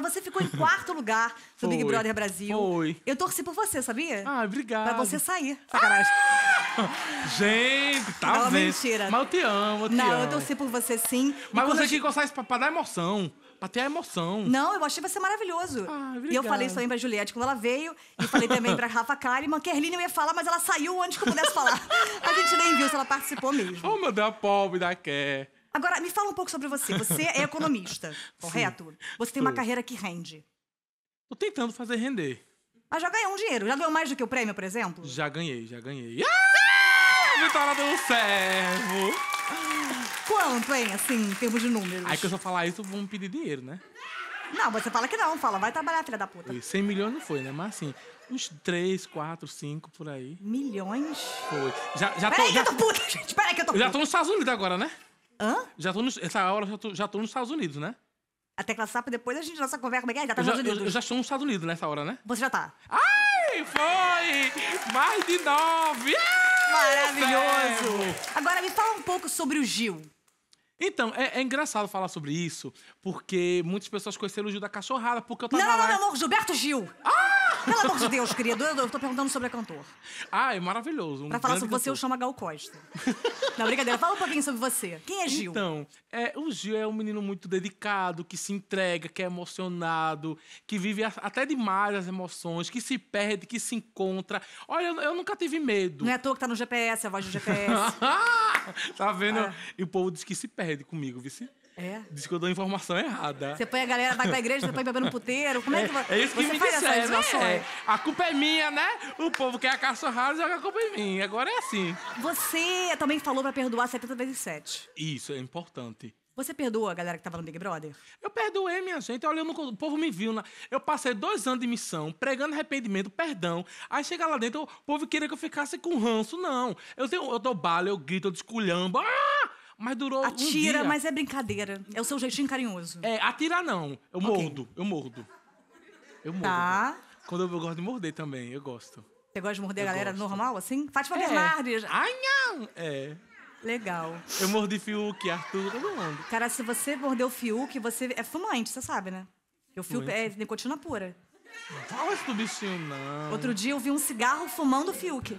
cara, você ficou em quarto lugar do Big Brother Brasil. Foi. Eu torci por você, sabia? Ah, obrigado. Pra você sair. Sacanagem. Ah! Gente, tá Não, mentira. Mas eu te amo, eu te Não, amo. eu torci por você sim. Mas você tinha que gostar isso pra, pra dar emoção. Pra ter a emoção. Não, eu achei você maravilhoso. Ah, obrigado. e eu falei isso também pra Juliette quando ela veio. E falei também pra Rafa Kalimann. Kerline eu ia falar, mas ela saiu antes que eu pudesse falar. A gente nem viu se ela participou mesmo. Oh, meu Deus, a pobre da Ké. Agora, me fala um pouco sobre você. Você é economista, correto? Você tem uma carreira que rende. Tô tentando fazer render. Mas já ganhou um dinheiro. Já ganhou mais do que o prêmio, por exemplo? Já ganhei, já ganhei. Ah! ah! Vitória do servo! Quanto, hein, assim, em termos de números? Aí que eu só falar isso, vão pedir dinheiro, né? Não, você fala que não. Fala, vai trabalhar, filha da puta. E 100 milhões não foi, né? Mas assim, uns 3, 4, 5 por aí. Milhões? Foi. Já, já tô. Peraí já... que eu tô puta, gente. Peraí que eu tô puta. já tô nos Estados Unidos agora, né? Hã? Já tô nos, essa aula já tô, já tô nos Estados Unidos, né? A tecla SAP, depois a gente nossa conversa. Como é que é? Já tá nos já, Estados Unidos. Eu já estou nos Estados Unidos nessa hora, né? Você já tá. Ai, foi! Mais de nove! Maravilhoso! Agora me fala um pouco sobre o Gil. Então, é, é, engraçado falar sobre isso, porque muitas pessoas conheceram o Gil da Cachorrada, porque eu tava não, lá... Não, não, não, Gilberto Gil! Ah! Pelo amor de Deus, querido, eu, eu tô perguntando sobre a cantor. Ah, é maravilhoso. Um pra falar sobre cantor. você, eu chamo a Gal Costa. Não, brincadeira, fala um pouquinho sobre você. Quem é Gil? Então, é, o Gil é um menino muito dedicado, que se entrega, que é emocionado, que vive até demais as emoções, que se perde, que se encontra. Olha, eu, eu nunca tive medo. Não é à toa que tá no GPS, a voz do GPS. tá vendo? Ah. E o povo diz que se perde comigo, vice. É. Diz que eu dou informação errada. Você põe a galera, vai pra igreja, você põe bebendo no puteiro. Como é, que você. É isso que você me disseram, é. A culpa é minha, né? O povo quer a caça rara joga a culpa em mim. Agora é assim. Você também falou pra perdoar 70 vezes 7. Isso, é importante. Você perdoa a galera que tava no Big Brother? Eu perdoei, minha gente. Olha, não, o povo me viu. Na... Eu passei dois anos de missão, pregando arrependimento, perdão. Aí chega lá dentro, o povo queria que eu ficasse com ranço. Não. Eu, tenho, eu dou bala, eu grito, eu desculhambo. Ah! Mas durou atira, um dia. Atira, mas é brincadeira. É o seu jeitinho carinhoso. É, atira não. Eu okay. mordo, eu mordo. Eu mordo. Tá. Quando eu, eu, gosto de morder também, eu gosto. Você gosta de morder eu a galera gosto. normal, assim? Fátima é. Bernardes. Ai, não! É. Legal. Eu mordi Fiuk, Arthur, todo mundo. Cara, se você mordeu Fiuk, você é fumante, você sabe, né? Eu fio é nicotina pura. Fala isso do bichinho, não. Outro dia eu vi um cigarro fumando o Fiuk.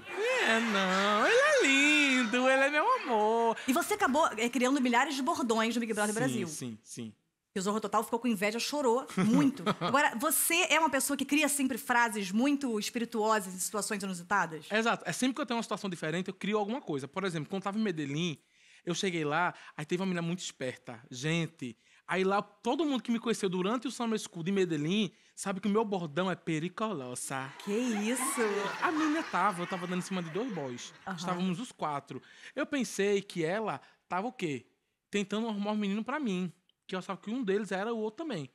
É, não. Ele é lindo, ele é meu amor. E você acabou é, criando milhares de bordões no Big Brother sim, Brasil. Sim, sim. E o Zorro Total ficou com inveja, chorou muito. Agora, você é uma pessoa que cria sempre frases muito espirituosas em situações inusitadas? exato. É sempre que eu tenho uma situação diferente, eu crio alguma coisa. Por exemplo, quando eu tava em Medellín, eu cheguei lá, aí teve uma menina muito esperta. Gente, Aí lá, todo mundo que me conheceu durante o Summer School de Medellín sabe que o meu bordão é pericolosa. Que isso? A minha tava, eu tava dando em cima de dois boys. Uhum. Estávamos os quatro. Eu pensei que ela tava o quê? Tentando arrumar um menino para mim. Que eu sabia que um deles era o outro também.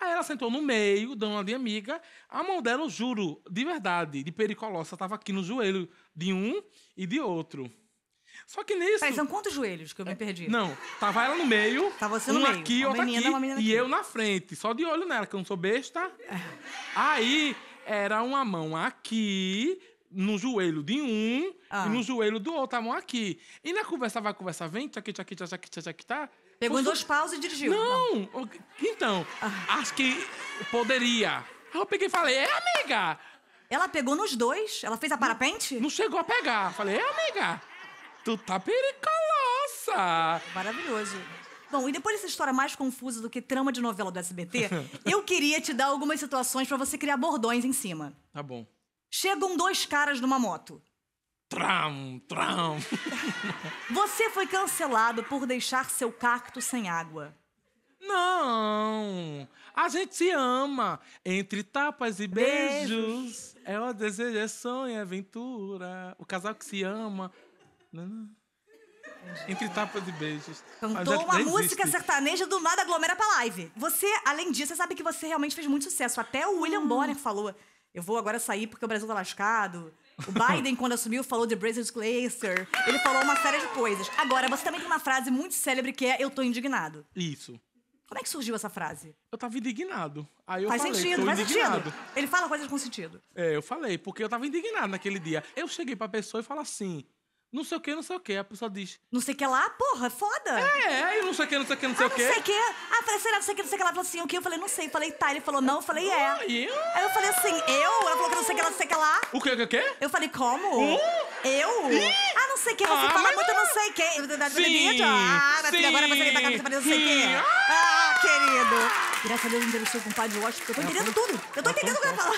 Aí ela sentou no meio, dando uma de amiga. A mão dela, eu juro, de verdade, de pericolosa, tava aqui no joelho de um e de outro. Só que nisso. Mas tá, são quantos joelhos que eu me perdi? É, não, tava ela no meio. Tava tá você no um meio. aqui, uma outra menina, aqui, uma menina aqui. E eu na frente, só de olho nela, que eu não sou besta. É. Aí era uma mão aqui, no joelho de um ah. e no joelho do outro, a mão aqui. E na conversa vai, conversa vem, tchaki, tchaki, tchaki, tchaki, tá. Pegou Posso... em dois paus e dirigiu. Não! não. Então, ah. acho que poderia. Aí eu peguei e falei, é, amiga! Ela pegou nos dois? Ela fez a parapente? Não, não chegou a pegar. Falei, é, amiga! Tu tá pericolosa! Maravilhoso. Bom, e depois dessa história mais confusa do que trama de novela do SBT, eu queria te dar algumas situações para você criar bordões em cima. Tá bom. Chegam dois caras numa moto. Tram, tram. Você foi cancelado por deixar seu cacto sem água. Não! A gente se ama. Entre tapas e beijos. beijos. É o desejo, é sonho, é aventura. O casal que se ama né, né? Entre tapas e beijos. Cantou é uma música existe. sertaneja do nada aglomera pra live. Você, além disso, você sabe que você realmente fez muito sucesso. Até o William hum. Bonner falou: Eu vou agora sair porque o Brasil tá lascado. O Biden, quando assumiu, falou The Brazil's Glacier. Ele falou uma série de coisas. Agora, você também tem uma frase muito célebre que é Eu tô indignado. Isso. Como é que surgiu essa frase? Eu tava indignado. Aí eu faz falei, sentido, faz indignado. sentido. Ele fala coisas com sentido. É, eu falei, porque eu tava indignado naquele dia. Eu cheguei pra pessoa e falo assim: não sei o que, não sei o que. A pessoa diz. Não sei o que lá, porra, foda. É, é, não sei o que, não sei o que, não sei ah, o que. Não sei o que. Ah, falei, será, não sei o que, não sei o que. Ela falou assim, o que? Eu falei, não sei. Falei, tá. Ele falou, não. Eu falei, é. Ah, eu? Aí eu falei assim, eu? Ela falou que não sei o que, não sei o que lá. O que, o que, o que? Eu falei, como? Uh? Eu? Ih? Ah, não sei o que. Você ah, fala muito, não. sei o que. Sim. Ah, minha filha, agora você que tá com você não sei o que. Ah, querido. Graças a Deus, me entrevistou com o de Washington, eu tô entendendo tudo. Eu tô entendendo o que ela fala.